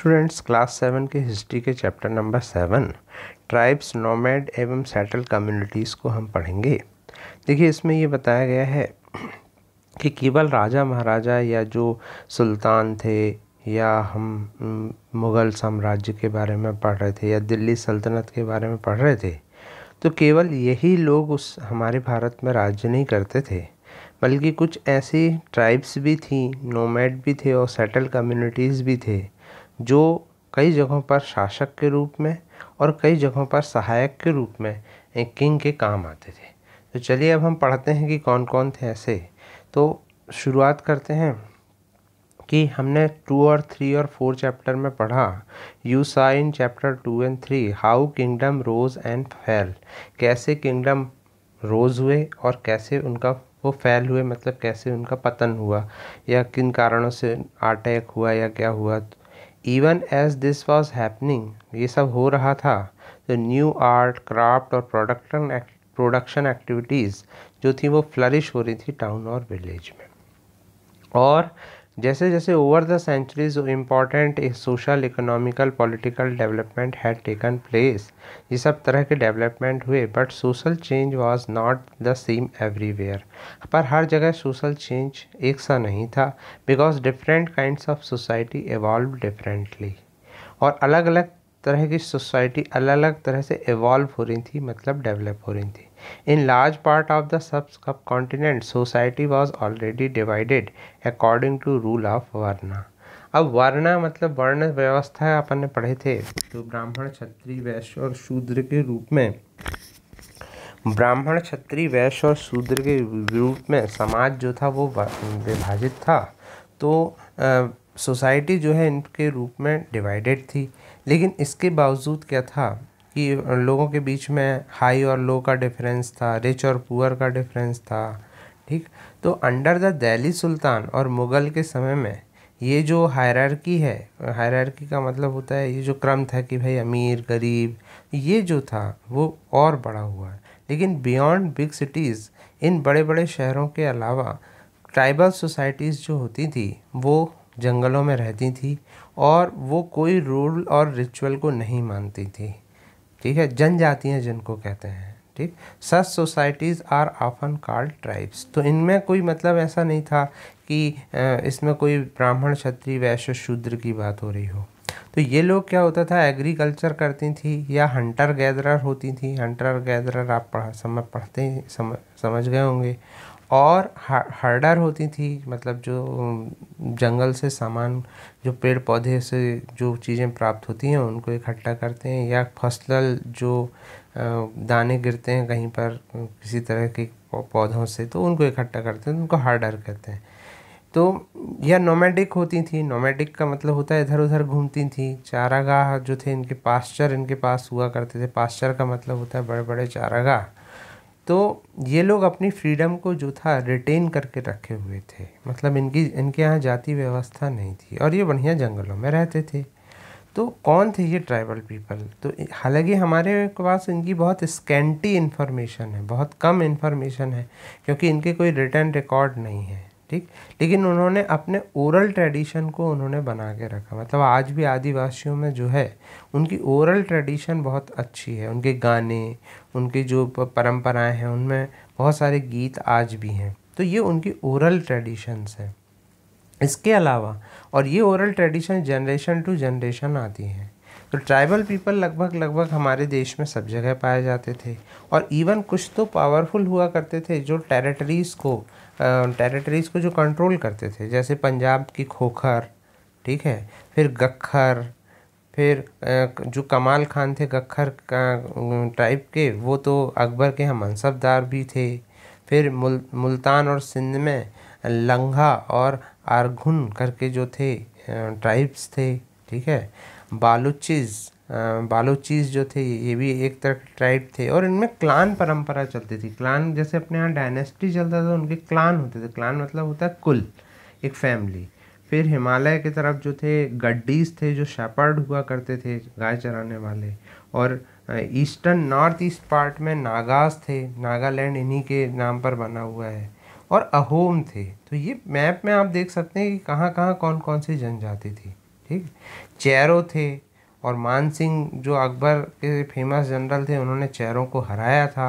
students class seven के history के chapter number seven tribes nomad एवं सेटल कम्युनिटीज़ को हम पढ़ेंगे देखिए इसमें ये बताया गया है कि केवल राजा महाराजा या जो सुल्तान थे या हम मुग़ल साम्राज्य के बारे में पढ़ रहे थे या दिल्ली सल्तनत के बारे में पढ़ रहे थे तो केवल यही लोग उस हमारे भारत में राज्य नहीं करते थे बल्कि कुछ ऐसी ट्राइब्स भी थी नोमैड भी थे और सेटल कम्युनिटीज़ भी थे जो कई जगहों पर शासक के रूप में और कई जगहों पर सहायक के रूप में एक किंग के काम आते थे तो चलिए अब हम पढ़ते हैं कि कौन कौन थे ऐसे तो शुरुआत करते हैं कि हमने टू और थ्री और फोर चैप्टर में पढ़ा you saw in chapter two and three how kingdom rose and fell कैसे किंगडम रोज हुए और कैसे उनका वो फैल हुए मतलब कैसे उनका पतन हुआ या किन कारणों से अटैक हुआ या क्या हुआ even as this was happening ये सब हो रहा था तो न्यू आर्ट क्राफ्ट और प्रोडक्टन प्रोडक्शन एक्टिविटीज़ जो थी वो फ्लरिश हो रही थी टाउन और विलेज में और जैसे जैसे over the centuries important social economical political development had taken place ये सब तरह के डेवलपमेंट हुए but social change was not the same everywhere पर हर जगह सोशल चेंज एक सा नहीं था because different kinds of society evolve differently और अलग अलग तरह की सोसाइटी अलग अलग तरह से इवॉल्व हो रही थी मतलब डेवलप हो रही थी in large part of the sub subcontinent society was already divided according to rule of varna अब वर्णा मतलब वर्ण व्यवस्था अपन ने पढ़े थे तो ब्राह्मण क्षत्रिय वैश्य और शूद्र के रूप में ब्राह्मण क्षत्रिय वैश्य और शूद्र के रूप में समाज जो था वो विभाजित था तो सोसाइटी जो है इनके रूप में डिवाइडेड थी लेकिन इसके बावजूद क्या था कि लोगों के बीच में हाई और लो का डिफरेंस था रिच और पुअर का डिफरेंस था ठीक तो अंडर द दिल्ली सुल्तान और मुग़ल के समय में ये जो हायरार्की है हायरार्की का मतलब होता है ये जो क्रम था कि भाई अमीर गरीब ये जो था वो और बड़ा हुआ है लेकिन बियॉन्ड बिग सिटीज़ इन बड़े बड़े शहरों के अलावा ट्राइबल सोसाइटीज़ जो होती थी वो जंगलों में रहती थी और वो कोई रूल और रिचुअल को नहीं मानती थी ठीक है जनजातियाँ जिनको कहते हैं ठीक such societies are often called tribes तो इनमें कोई मतलब ऐसा नहीं था कि इसमें कोई ब्राह्मण क्षत्रिय वैश्य शूद्र की बात हो रही हो तो ये लोग क्या होता था एग्रीकल्चर करती थी या हंटर गैदरर होती थी हंटर गैदरर आप पढ़ा समय पढ़ते समझ समझ गए होंगे और हर्डर होती थी मतलब जो जंगल से सामान जो पेड़ पौधे से जो चीज़ें प्राप्त होती हैं उनको इकट्ठा करते हैं या फसल जो दाने गिरते हैं कहीं पर किसी तरह के पौधों से तो उनको इकट्ठा करते हैं उनको हार्डर कहते हैं तो यह नोमेडिक होती थी नोमेडिक का मतलब होता है इधर उधर घूमती थी चारागाह जो थे इनके पास्चर इनके पास हुआ करते थे पास्चर का मतलब होता है बड़े बड़े चारागाह तो ये लोग अपनी फ्रीडम को जो था रिटेन करके रखे हुए थे मतलब इनकी इनके यहाँ जाति व्यवस्था नहीं थी और ये बढ़िया जंगलों में रहते थे तो कौन थे ये ट्राइबल पीपल तो हालांकि हमारे पास इनकी बहुत स्कैंटी इन्फॉर्मेशन है बहुत कम इन्फॉर्मेशन है क्योंकि इनके कोई रिटर्न रिकॉर्ड नहीं है ठीक लेकिन उन्होंने अपने ओरल ट्रेडिशन को उन्होंने बना के रखा मतलब आज भी आदिवासियों में जो है उनकी ओरल ट्रेडिशन बहुत अच्छी है उनके गाने उनकी जो परंपराएं हैं उनमें बहुत सारे गीत आज भी हैं तो ये उनकी ओरल ट्रेडिशंस है इसके अलावा और ये oral tradition generation to generation आती हैं तो ट्राइबल पीपल लगभग लगभग हमारे देश में सब जगह पाए जाते थे और इवन कुछ तो पावरफुल हुआ करते थे जो टेरिटरीज़ को टेरिटरीज़ को जो कंट्रोल करते थे जैसे पंजाब की खोखर ठीक है फिर गखर फिर जो कमाल खान थे गखर का टाइप के वो तो अकबर के हम मनसबदार भी थे फिर मुल मुल्तान और सिंध में लंघा और आरघुन करके जो थे ट्राइब्स थे ठीक है बालूचिज़ बालूचीज़ जो थे ये भी एक तरह के ट्राइब थे और इनमें क्लान परंपरा चलती थी क्लान जैसे अपने यहाँ डायनेस्टी चलता था उनके क्लान होते थे क्लान मतलब होता है कुल एक फैमिली फिर हिमालय की तरफ जो थे गड्डीज थे जो शेपर्ड हुआ करते थे गाय चराने वाले और ईस्टर्न नॉर्थ ईस्ट पार्ट में नागास थे नागालैंड इन्हीं के नाम पर बना हुआ है और अहोम थे तो ये मैप में आप देख सकते हैं कि कहाँ कहाँ कौन कौन सी जनजाति थी ठीक चेरो थे और मान सिंह जो अकबर के फेमस जनरल थे उन्होंने चेरों को हराया था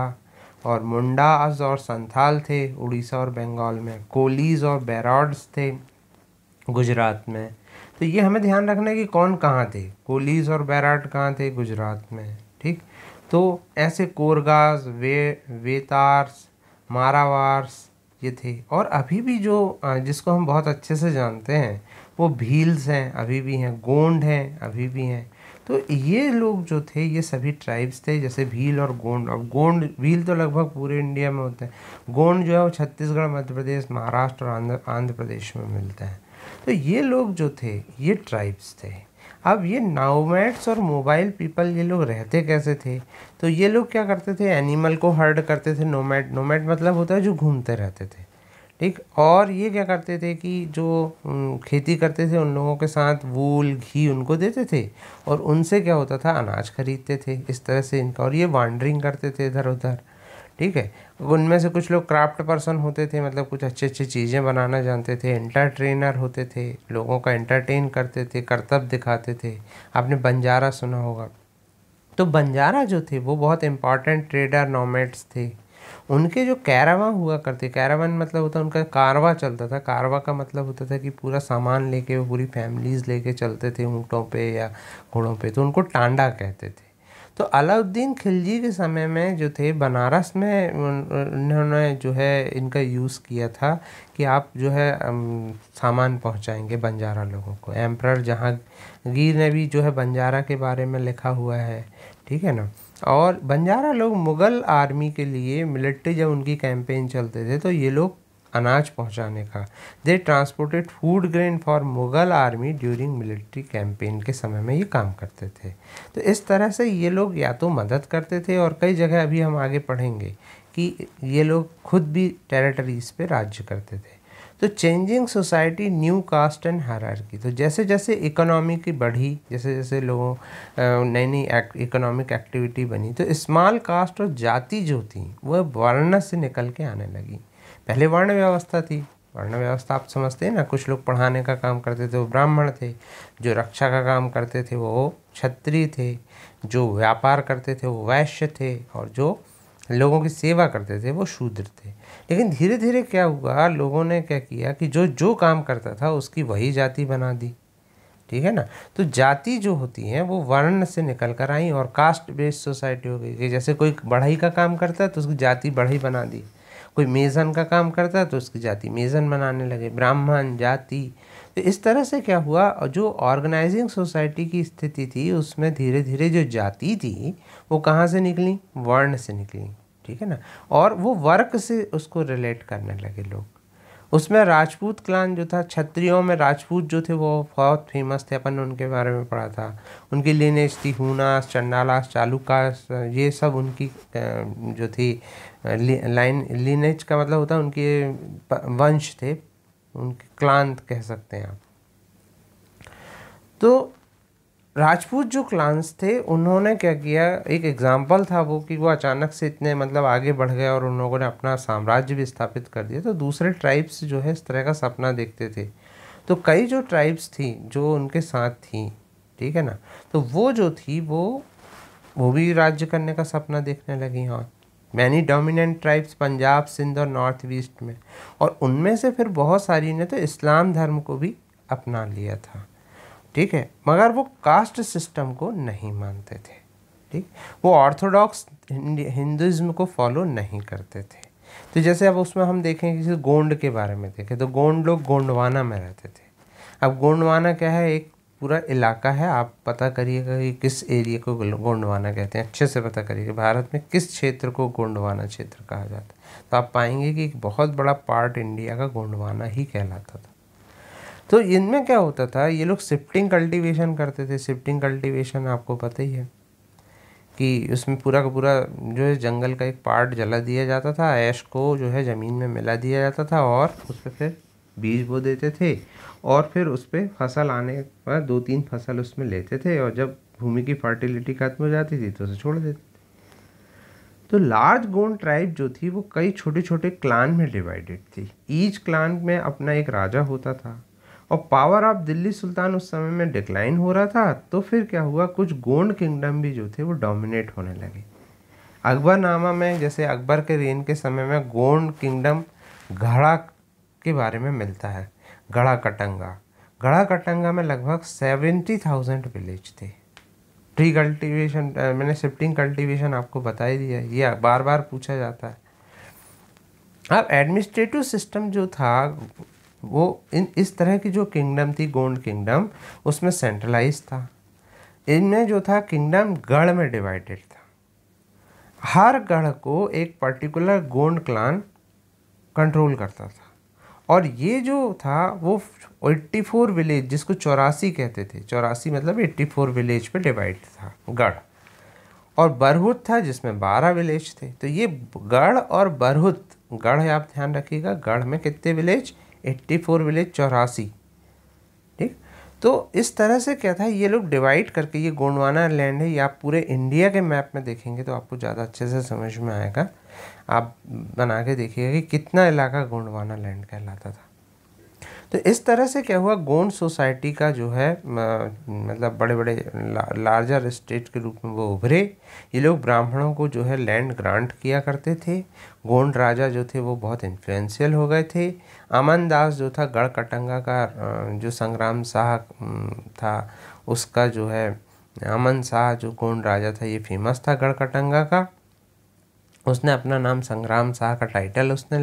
और मुंडास और संथाल थे उड़ीसा और बंगाल में कोलीज और बैरॉड्स थे गुजरात में तो ये हमें ध्यान रखना है कि कौन कहाँ थे कोलीज और बैराड कहाँ थे गुजरात में ठीक तो ऐसे कोरगाज वे वेतार्स मारावार्स ये थे और अभी भी जो जिसको हम बहुत अच्छे से जानते हैं वो भील्स हैं अभी भी हैं गोंड हैं अभी भी हैं तो ये लोग जो थे ये सभी ट्राइब्स थे जैसे भील और गोंड अब गोंड भील तो लगभग पूरे इंडिया में होते हैं गोंड जो है वो छत्तीसगढ़ मध्य प्रदेश महाराष्ट्र और आंध्र आंध्र प्रदेश में मिलते हैं तो ये लोग जो थे ये ट्राइब्स थे अब ये नाउमैट्स और मोबाइल पीपल ये लोग रहते कैसे थे तो ये लोग क्या करते थे एनिमल को हर्ड करते थे नोमैट नोमैट मतलब होता है जो घूमते रहते थे ठीक और ये क्या करते थे कि जो खेती करते थे उन लोगों के साथ वूल घी उनको देते थे और उनसे क्या होता था अनाज खरीदते थे इस तरह से इनका और ये वांडरिंग करते थे इधर उधर ठीक है उनमें से कुछ लोग क्राफ्ट पर्सन होते थे मतलब कुछ अच्छे अच्छी चीज़ें बनाना जानते थे एंटरटेनर होते थे लोगों का एंटरटेन करते थे करतब दिखाते थे आपने बंजारा सुना होगा तो बंजारा जो थे वो बहुत इंपॉर्टेंट ट्रेडर नॉमेट्स थे उनके जो कैरावा हुआ करते कैरावन मतलब होता उनका कारवा चलता था कारवा का मतलब होता था कि पूरा सामान लेके वो पूरी फैमिलीज़ लेके चलते थे ऊँटों पे या घोड़ों पे तो उनको टांडा कहते थे तो अलाउद्दीन खिलजी के समय में जो थे बनारस में उन्होंने जो है इनका यूज़ किया था कि आप जो है सामान पहुंचाएंगे बंजारा लोगों को एम्प्रर जहांगीर ने भी जो है बंजारा के बारे में लिखा हुआ है ठीक है ना और बंजारा लोग मुग़ल आर्मी के लिए मिलिट्री जब उनकी कैंपेन चलते थे तो ये लोग अनाज पहुंचाने का they transported food grain for Mughal army during military campaign के समय में ये काम करते थे तो इस तरह से ये लोग या तो मदद करते थे और कई जगह अभी हम आगे पढ़ेंगे कि ये लोग खुद भी टेरिटरीज़ पे राज्य करते थे तो changing society new caste and hierarchy तो जैसे जैसे इकोनॉमी की बढ़ी जैसे जैसे लोगों नई नई इकोनॉमिक एक्टिविटी बनी तो स्मॉल कास्ट और जाति जो थी वह वर्ण से निकल के आने लगी पहले वर्ण व्यवस्था थी वर्ण व्यवस्था आप समझते हैं ना कुछ लोग पढ़ाने का काम करते थे वो ब्राह्मण थे जो रक्षा का काम करते थे वो क्षत्रिय थे जो व्यापार करते थे वो वैश्य थे और जो लोगों की सेवा करते थे वो शूद्र थे लेकिन धीरे धीरे क्या हुआ लोगों ने क्या किया कि जो जो काम करता था उसकी वही जाति बना दी ठीक है ना तो जाति जो होती हैं वो वर्ण से निकल कर आई और कास्ट बेस्ड सोसाइटी हो गई जैसे कोई बढ़ई का काम करता है तो उसकी जाति बढ़ई बना दी कोई मेज़न का काम करता है तो उसकी जाति मेज़न बनाने लगे ब्राह्मण जाति तो इस तरह से क्या हुआ और जो ऑर्गेनाइजिंग सोसाइटी की स्थिति थी उसमें धीरे धीरे जो जाति थी वो कहाँ से निकली वर्ण से निकली ठीक है ना और वो वर्क से उसको रिलेट करने लगे लोग उसमें राजपूत क्लान जो था क्षत्रियों में राजपूत जो थे वो बहुत फेमस थे अपन ने उनके बारे में पढ़ा था उनकी लीनेज थी हुनास चंडालास चालुकास ये सब उनकी जो थी लाइन लीनेज का मतलब होता है उनके वंश थे उनके क्लान कह सकते हैं आप तो राजपूत जो क्लांस थे उन्होंने क्या किया एक एग्जाम्पल था वो कि वो अचानक से इतने मतलब आगे बढ़ गए और उन लोगों ने अपना साम्राज्य भी स्थापित कर दिया तो दूसरे ट्राइब्स जो है इस तरह का सपना देखते थे तो कई जो ट्राइब्स थी जो उनके साथ थी ठीक है ना तो वो जो थी वो वो भी राज्य करने का सपना देखने लगी हाँ many dominant tribes Punjab Sindh और नॉर्थ वेस्ट में और उनमें से फिर बहुत सारी ने तो इस्लाम धर्म को भी अपना लिया था ठीक है मगर वो कास्ट सिस्टम को नहीं मानते थे ठीक वो ऑर्थोडॉक्स हिंदुज़्म को फॉलो नहीं करते थे तो जैसे अब उसमें हम देखें किसी गोंड के बारे में देखें तो गोंड लोग गोंडवाना में रहते थे अब गोंडवाना क्या है एक पूरा इलाका है आप पता करिएगा कि किस एरिया को गोंडवाना कहते हैं अच्छे से पता करिएगा भारत में किस क्षेत्र को गोंडवाना क्षेत्र कहा जाता है तो आप पाएंगे कि एक बहुत बड़ा पार्ट इंडिया का गोंडवाना ही कहलाता था तो इनमें क्या होता था ये लोग शिफ्टिंग कल्टीवेशन करते थे शिफ्टिंग कल्टीवेशन आपको पता ही है कि उसमें पूरा का पूरा जो है जंगल का एक पार्ट जला दिया जाता था ऐश को जो है ज़मीन में मिला दिया जाता था और उस पर फिर बीज बो देते थे और फिर उस पर फसल आने पर दो तीन फसल उसमें लेते थे और जब भूमि की फर्टिलिटी खत्म हो जाती थी तो उसे छोड़ देते थे तो लार्ज गोंड ट्राइब जो थी वो कई छोटे छोटे क्लान में डिवाइडेड थी ईच क्लान में अपना एक राजा होता था और पावर ऑफ दिल्ली सुल्तान उस समय में डिक्लाइन हो रहा था तो फिर क्या हुआ कुछ गोंड किंगडम भी जो थे वो डोमिनेट होने लगे अकबरनामा में जैसे अकबर के रेन के समय में गोंड किंगडम घड़ा के बारे में मिलता है गढ़ा कटंगा गढ़ा कटंगा में लगभग सेवेंटी थाउजेंड विलेज थे ट्री कल्टीवेशन मैंने शिफ्टिंग कल्टीवेशन आपको बता ही दिया ये बार बार पूछा जाता है अब एडमिनिस्ट्रेटिव सिस्टम जो था वो इन इस तरह की जो किंगडम थी गोंड किंगडम उसमें सेंट्रलाइज था इनमें जो था किंगडम गढ़ में डिवाइडेड था हर गढ़ को एक पर्टिकुलर गोंड क्लान कंट्रोल करता था और ये जो था वो 84 विलेज जिसको चौरासी कहते थे चौरासी मतलब 84 विलेज पे डिवाइड था गढ़ और बरहुत था जिसमें 12 विलेज थे तो ये गढ़ और बरहुत गढ़ आप ध्यान रखिएगा गढ़ में कितने विलेज एट्टी फोर विलेज चौरासी ठीक तो इस तरह से क्या था ये लोग डिवाइड करके ये गोंडवाना लैंड है ये आप पूरे इंडिया के मैप में देखेंगे तो आपको ज़्यादा अच्छे से समझ में आएगा आप बना के देखिएगा कि कितना इलाका गोंडवाना लैंड कहलाता था तो इस तरह से क्या हुआ गोंड सोसाइटी का जो है मतलब बड़े बड़े ला, लार्जर स्टेट के रूप में वो उभरे ये लोग ब्राह्मणों को जो है लैंड ग्रांट किया करते थे गोंड राजा जो थे वो बहुत इन्फ्लुएंशियल हो गए थे अमन दास जो था गढ़कटंगा का जो संग्राम शाह था उसका जो है अमन शाह जो गोंड राजा था ये फेमस था गढ़कटंगा का उसने अपना नाम संग्राम शाह का टाइटल उसने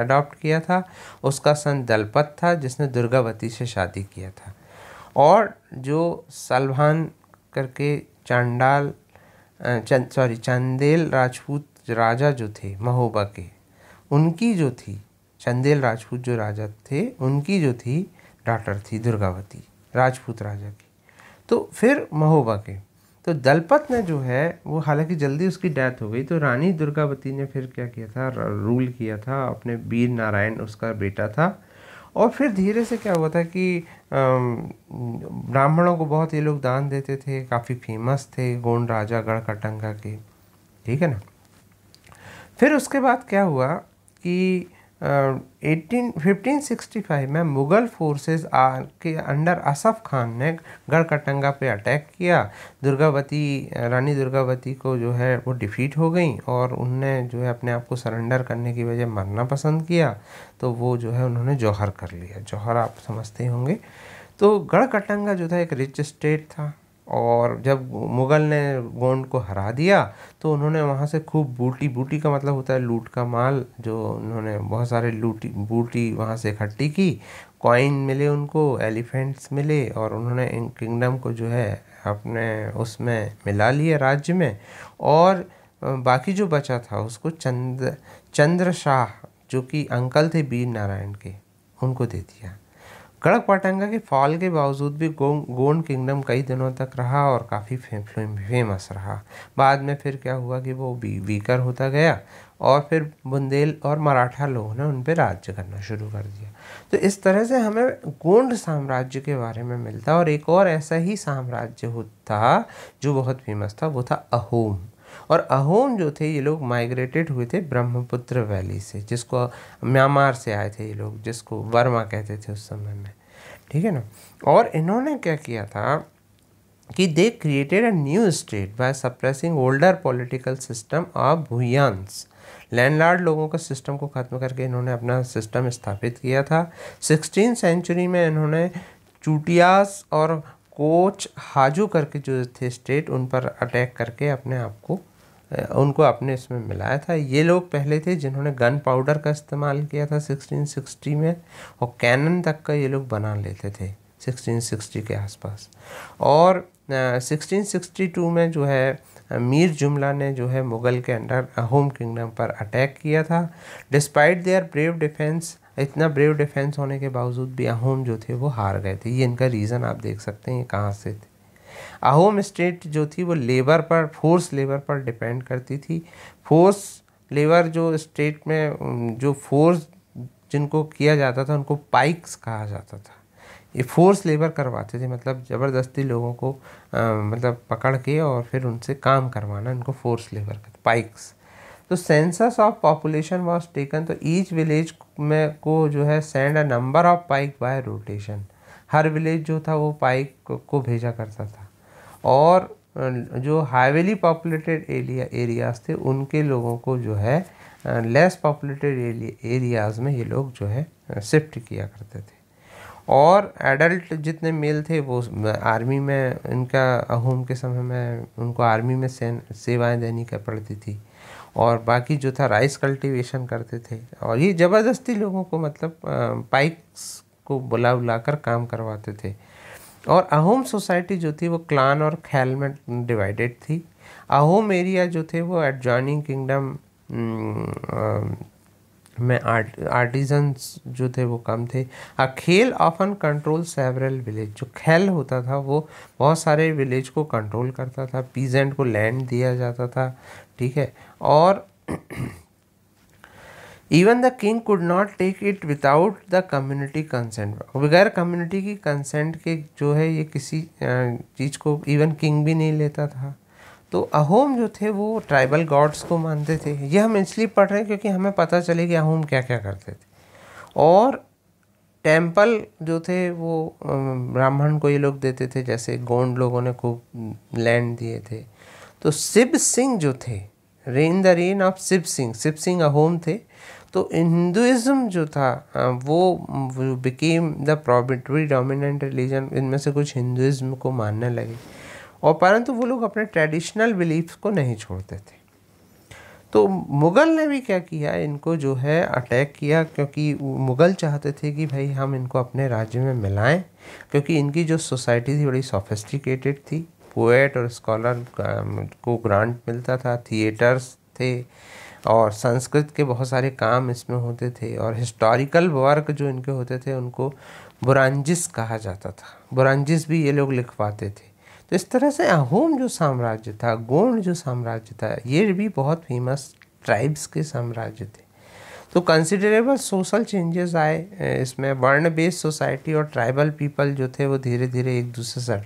अडॉप्ट किया था उसका सन दलपत था जिसने दुर्गावती से शादी किया था और जो सलभान करके चांडाल चंद सॉरी चंदेल राजपूत राजा जो थे महोबा के उनकी जो थी चंदेल राजपूत जो राजा थे उनकी जो थी डॉटर थी दुर्गावती राजपूत राजा की तो फिर महोबा के तो दलपत ने जो है वो हालांकि जल्दी उसकी डेथ हो गई तो रानी दुर्गावती ने फिर क्या किया था रूल किया था अपने वीर नारायण उसका बेटा था और फिर धीरे से क्या हुआ था कि ब्राह्मणों को बहुत ये लोग दान देते थे काफ़ी फेमस थे गोंड राजा गढ़ कटंगा के ठीक है ना फिर उसके बाद क्या हुआ कि एटीन फिफ्टीन सिक्सटी फाइव में मुग़ल फोर्सेस के अंडर असफ खान ने गढ़कटंगा पे अटैक किया दुर्गावती रानी दुर्गावती को जो है वो डिफ़ीट हो गई और उनने जो है अपने आप को सरेंडर करने की वजह मरना पसंद किया तो वो जो है उन्होंने जौहर कर लिया जौहर आप समझते होंगे तो गढ़कटंगा जो था एक रिच स्टेट था और जब मुग़ल ने गोंड को हरा दिया तो उन्होंने वहाँ से खूब बूटी बूटी का मतलब होता है लूट का माल जो उन्होंने बहुत सारे लूटी बूटी वहाँ से इकट्ठी की कॉइन मिले उनको एलिफेंट्स मिले और उन्होंने इन किंगडम को जो है अपने उसमें मिला लिया राज्य में और बाकी जो बचा था उसको चंद्र चंद्र शाह जो कि अंकल थे वीर नारायण के उनको दे दिया कड़क पाटंगा के फॉल के बावजूद भी गो, गोंड किंगडम कई दिनों तक रहा और काफ़ी फेम, फेमस रहा बाद में फिर क्या हुआ कि वो वीकर होता गया और फिर बुंदेल और मराठा लोगों ने उन पर राज्य करना शुरू कर दिया तो इस तरह से हमें गोंड साम्राज्य के बारे में मिलता और एक और ऐसा ही साम्राज्य होता जो बहुत फेमस था वो था अहोम और अहोम जो थे ये लोग माइग्रेटेड हुए थे ब्रह्मपुत्र वैली से जिसको म्यांमार से आए थे ये लोग जिसको वर्मा कहते थे उस समय में ठीक है ना और इन्होंने क्या किया था कि they created a new state by suppressing older political system of Bhuyans landlord लोगों के सिस्टम को ख़त्म करके इन्होंने अपना सिस्टम स्थापित किया था सिक्सटीन सेंचुरी में इन्होंने चूटियास और कोच हाजू करके जो थे स्टेट उन पर अटैक करके अपने आप को उनको आपने इसमें मिलाया था ये लोग पहले थे जिन्होंने गन पाउडर का इस्तेमाल किया था 1660 में और कैनन तक का ये लोग बना लेते थे 1660 के आसपास और uh, 1662 में जो है मीर जुमला ने जो है मुग़ल के अंडर होम किंगडम पर अटैक किया था डिस्पाइट देयर ब्रेव डिफेंस इतना ब्रेव डिफेंस होने के बावजूद भी अहोम जो थे वो हार गए थे ये इनका रीज़न आप देख सकते हैं ये कहाँ से थे अहोम स्टेट जो थी वो लेबर पर फोर्स लेबर पर डिपेंड करती थी फोर्स लेबर जो स्टेट में जो फोर्स जिनको किया जाता था उनको पाइक्स कहा जाता था ये फोर्स लेबर करवाते थे मतलब ज़बरदस्ती लोगों को आ, मतलब पकड़ के और फिर उनसे काम करवाना इनको फोर्स लेबर कर पाइक्स तो census of population was taken तो ईच विलेज में को जो है send a number of paik by rotation हर विलेज जो था वो पाइक को, को भेजा करता था और जो हाईवेली पॉपुलेटेड एरिया एरियाज़ थे उनके लोगों को जो है लेस पॉपुलेटेड एरियाज़ में ये लोग जो है शिफ्ट किया करते थे और एडल्ट जितने मेल थे वो आर्मी में इनका अहोम के समय में उनको आर्मी में सेवाएं देनी कर पड़ती थी और बाकी जो था राइस कल्टीवेशन करते थे और ये ज़बरदस्ती लोगों को मतलब पाइक्स को बुला बुला कर काम करवाते थे और अहोम सोसाइटी जो थी वो क्लान और ख्याल में डिवाइडेड थी अहोम एरिया जो थे वो एडजॉइनिंग किंगडम में आर्ट आर्टिजन्स जो थे वो कम थे अ खेल ऑफन कंट्रोल सेवरल विलेज जो खेल होता था वो बहुत सारे विलेज को कंट्रोल करता था पीजेंट को लैंड दिया जाता था ठीक है और even the king could not take it without the community consent बगैर कम्युनिटी की कंसेंट के जो है ये किसी चीज़ को इवन किंग भी नहीं लेता था तो अहोम जो थे वो ट्राइबल गॉड्स को मानते थे ये हम इसलिए पढ़ रहे हैं क्योंकि हमें पता चले कि अहोम क्या क्या करते थे और टेम्पल जो थे वो ब्राह्मण को ये लोग देते थे जैसे गोंड लोगों ने खूब लैंड दिए थे तो शिव सिंह जो थे reign the reign of Shiv Singh Shiv Singh Ahom थे तो हिंदुज़म जो था वो बिकेम द प्रॉबिटरी डोमिनेंट रिलीजन इनमें से कुछ हिंदुज़म को मानने लगे और परंतु वो लोग अपने ट्रेडिशनल बिलीफ को नहीं छोड़ते थे तो मुग़ल ने भी क्या किया इनको जो है अटैक किया क्योंकि मुग़ल चाहते थे कि भाई हम इनको अपने राज्य में मिलाएं क्योंकि इनकी जो सोसाइटी थी बड़ी सोफिस्टिकेटेड थी पोएट और स्कॉलर को ग्रांट मिलता था थिएटर्स थे और संस्कृत के बहुत सारे काम इसमें होते थे और हिस्टोरिकल वर्क जो इनके होते थे उनको बुरांजिस कहा जाता था बुरांजिस भी ये लोग लिखवाते थे तो इस तरह से अहोम जो साम्राज्य था गोंड जो साम्राज्य था ये भी बहुत फेमस ट्राइब्स के साम्राज्य थे तो कंसिडरेबल सोशल चेंजेस आए इसमें वर्ण बेस्ड सोसाइटी और ट्राइबल पीपल जो थे वो धीरे धीरे एक दूसरे से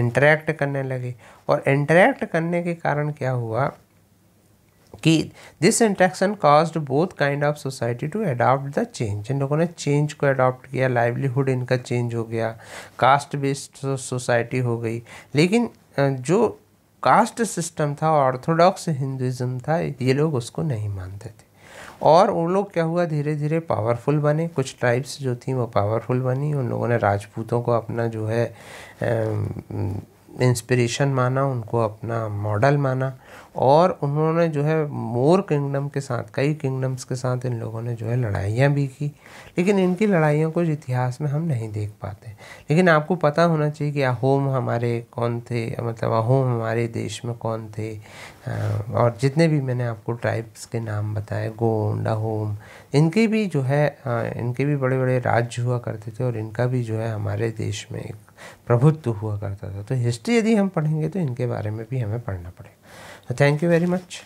इंटरेक्ट करने लगे और इंटरेक्ट करने के कारण क्या हुआ कि this interaction caused both kind of society to adopt the change इन लोगों ने चेंज को अडॉप्ट किया लाइवलीहुड इनका चेंज हो गया कास्ट बेस्ड सोसाइटी हो गई लेकिन जो कास्ट सिस्टम था ऑर्थोडॉक्स हिंदुज़म था ये लोग उसको नहीं मानते थे और उन लोग क्या हुआ धीरे धीरे पावरफुल बने कुछ ट्राइब्स जो थी वो पावरफुल बनी उन लोगों ने राजपूतों को अपना जो है इंस्पिरेशन माना उनको अपना मॉडल माना और उन्होंने जो है मोर किंगडम के साथ कई किंगडम्स के साथ इन लोगों ने जो है लड़ाइयाँ भी की लेकिन इनकी लड़ाइयों को इतिहास में हम नहीं देख पाते लेकिन आपको पता होना चाहिए कि अहोम हमारे कौन थे मतलब अहोम हमारे देश में कौन थे और जितने भी मैंने आपको ट्राइब्स के नाम बताए गोंड अहोम इनके भी जो है इनके भी बड़े बड़े राज्य हुआ करते थे और इनका भी जो है हमारे देश में एक प्रभुत्व हुआ करता था तो हिस्ट्री यदि हम पढ़ेंगे तो इनके बारे में भी हमें पढ़ना पड़ेगा तो थैंक यू वेरी मच